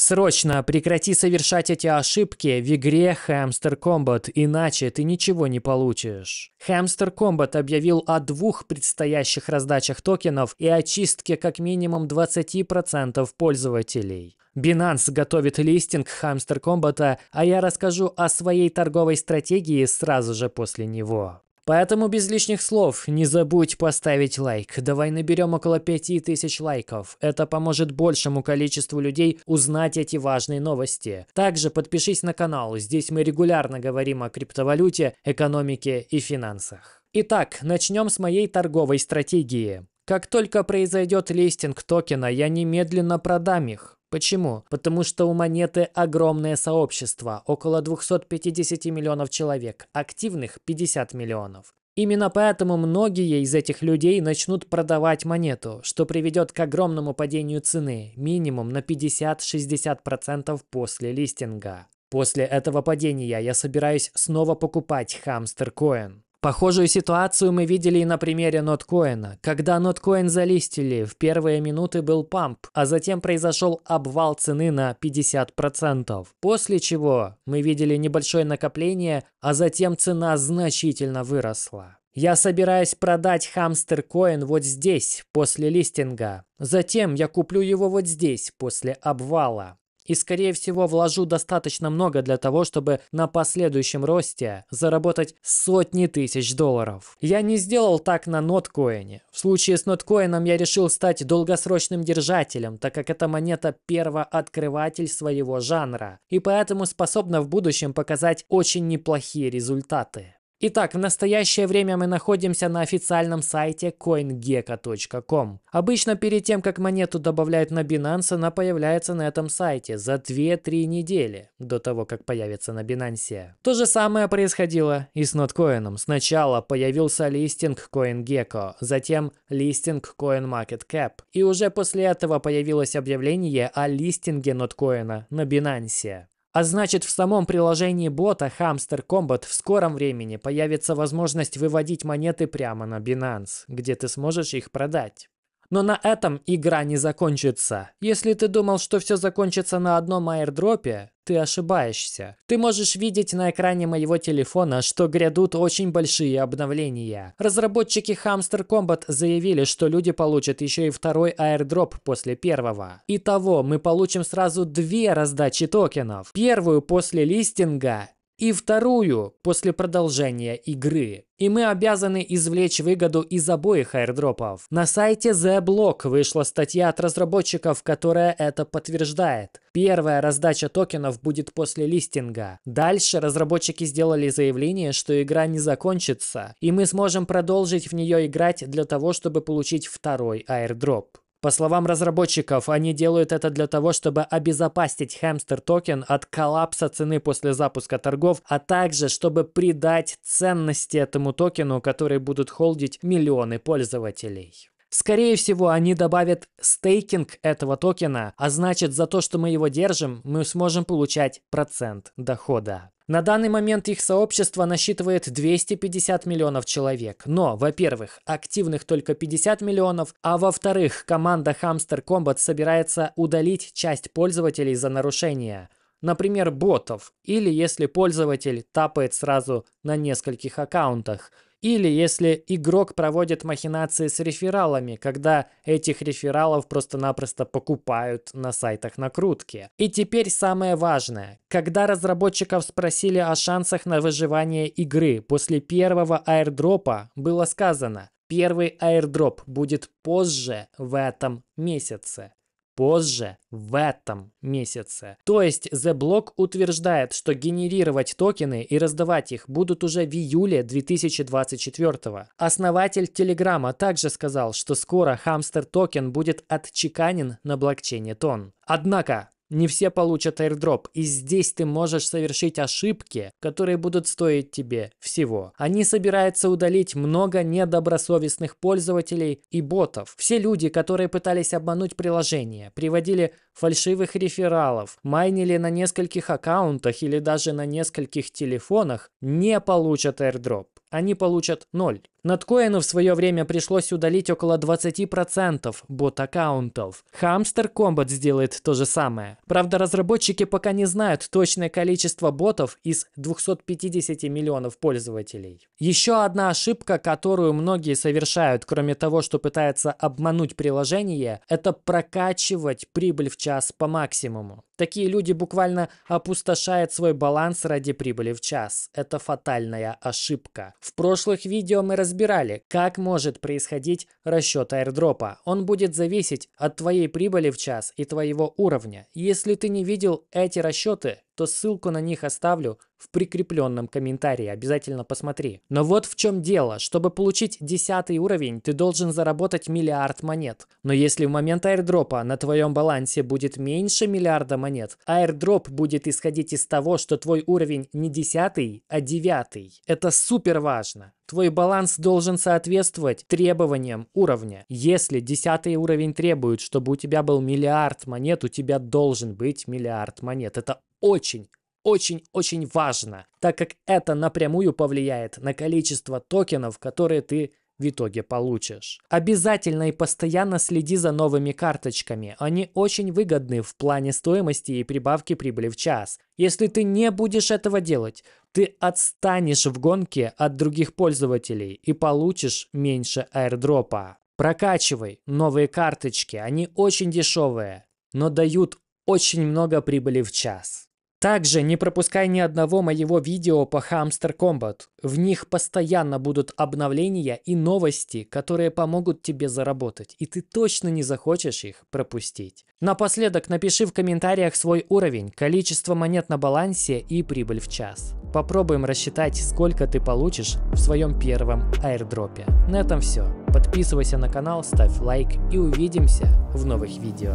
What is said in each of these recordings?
Срочно прекрати совершать эти ошибки в игре Hamster Combat, иначе ты ничего не получишь. Hamster Combat объявил о двух предстоящих раздачах токенов и очистке как минимум 20% пользователей. Binance готовит листинг Hamster Combat, а я расскажу о своей торговой стратегии сразу же после него. Поэтому без лишних слов, не забудь поставить лайк. Давай наберем около 5000 лайков. Это поможет большему количеству людей узнать эти важные новости. Также подпишись на канал, здесь мы регулярно говорим о криптовалюте, экономике и финансах. Итак, начнем с моей торговой стратегии. Как только произойдет листинг токена, я немедленно продам их. Почему? Потому что у монеты огромное сообщество, около 250 миллионов человек, активных 50 миллионов. Именно поэтому многие из этих людей начнут продавать монету, что приведет к огромному падению цены, минимум на 50-60% после листинга. После этого падения я собираюсь снова покупать хамстер коин. Похожую ситуацию мы видели и на примере ноткоина. Когда ноткоин залистили, в первые минуты был памп, а затем произошел обвал цены на 50%. После чего мы видели небольшое накопление, а затем цена значительно выросла. Я собираюсь продать хамстер коин вот здесь, после листинга. Затем я куплю его вот здесь, после обвала и, скорее всего, вложу достаточно много для того, чтобы на последующем росте заработать сотни тысяч долларов. Я не сделал так на ноткоине. В случае с ноткоином я решил стать долгосрочным держателем, так как эта монета первооткрыватель своего жанра, и поэтому способна в будущем показать очень неплохие результаты. Итак, в настоящее время мы находимся на официальном сайте coingecko.com. Обычно перед тем, как монету добавляют на Binance, она появляется на этом сайте за 2-3 недели до того, как появится на Binance. То же самое происходило и с ноткоином. Сначала появился листинг CoinGecko, затем листинг CoinMarketCap. И уже после этого появилось объявление о листинге ноткоина на Binance. А значит, в самом приложении бота Hamster Combat в скором времени появится возможность выводить монеты прямо на Binance, где ты сможешь их продать. Но на этом игра не закончится. Если ты думал, что все закончится на одном аирдропе, ты ошибаешься. Ты можешь видеть на экране моего телефона, что грядут очень большие обновления. Разработчики Hamster Combat заявили, что люди получат еще и второй аирдроп после первого. Итого, мы получим сразу две раздачи токенов. Первую после листинга и вторую после продолжения игры. И мы обязаны извлечь выгоду из обоих аирдропов. На сайте The Block вышла статья от разработчиков, которая это подтверждает. Первая раздача токенов будет после листинга. Дальше разработчики сделали заявление, что игра не закончится, и мы сможем продолжить в нее играть для того, чтобы получить второй аирдроп. По словам разработчиков, они делают это для того, чтобы обезопасить хэмстер токен от коллапса цены после запуска торгов, а также чтобы придать ценности этому токену, который будут холдить миллионы пользователей. Скорее всего, они добавят стейкинг этого токена, а значит, за то, что мы его держим, мы сможем получать процент дохода. На данный момент их сообщество насчитывает 250 миллионов человек. Но, во-первых, активных только 50 миллионов, а во-вторых, команда Hamster Combat собирается удалить часть пользователей за нарушение. Например, ботов, или если пользователь тапает сразу на нескольких аккаунтах – или если игрок проводит махинации с рефералами, когда этих рефералов просто-напросто покупают на сайтах накрутки. И теперь самое важное. Когда разработчиков спросили о шансах на выживание игры, после первого аирдропа было сказано, первый аирдроп будет позже в этом месяце позже в этом месяце. То есть The Block утверждает, что генерировать токены и раздавать их будут уже в июле 2024. Основатель Телеграма также сказал, что скоро хамстер токен будет отчеканен на блокчейне Тон. Однако, не все получат airdrop, и здесь ты можешь совершить ошибки, которые будут стоить тебе всего. Они собираются удалить много недобросовестных пользователей и ботов. Все люди, которые пытались обмануть приложение, приводили фальшивых рефералов, майнили на нескольких аккаунтах или даже на нескольких телефонах, не получат airdrop. Они получат ноль. Надкоину в свое время пришлось удалить около 20% бот-аккаунтов. Хамстер Комбат сделает то же самое. Правда, разработчики пока не знают точное количество ботов из 250 миллионов пользователей. Еще одна ошибка, которую многие совершают, кроме того, что пытаются обмануть приложение, это прокачивать прибыль в час по максимуму. Такие люди буквально опустошают свой баланс ради прибыли в час. Это фатальная ошибка. В прошлых видео мы разбирали разбирали, как может происходить расчет аирдропа. Он будет зависеть от твоей прибыли в час и твоего уровня. Если ты не видел эти расчеты, то ссылку на них оставлю в прикрепленном комментарии, обязательно посмотри. Но вот в чем дело, чтобы получить 10 уровень, ты должен заработать миллиард монет. Но если в момент аирдропа на твоем балансе будет меньше миллиарда монет, аирдроп будет исходить из того, что твой уровень не 10, а 9. Это супер важно. Твой баланс должен соответствовать требованиям уровня. Если десятый уровень требует, чтобы у тебя был миллиард монет, у тебя должен быть миллиард монет. Это очень очень-очень важно, так как это напрямую повлияет на количество токенов, которые ты в итоге получишь. Обязательно и постоянно следи за новыми карточками. Они очень выгодны в плане стоимости и прибавки прибыли в час. Если ты не будешь этого делать, ты отстанешь в гонке от других пользователей и получишь меньше аирдропа. Прокачивай новые карточки, они очень дешевые, но дают очень много прибыли в час. Также не пропускай ни одного моего видео по Hamster Combat. В них постоянно будут обновления и новости, которые помогут тебе заработать, и ты точно не захочешь их пропустить. Напоследок напиши в комментариях свой уровень, количество монет на балансе и прибыль в час. Попробуем рассчитать, сколько ты получишь в своем первом аирдропе. На этом все. Подписывайся на канал, ставь лайк и увидимся в новых видео.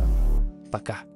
Пока!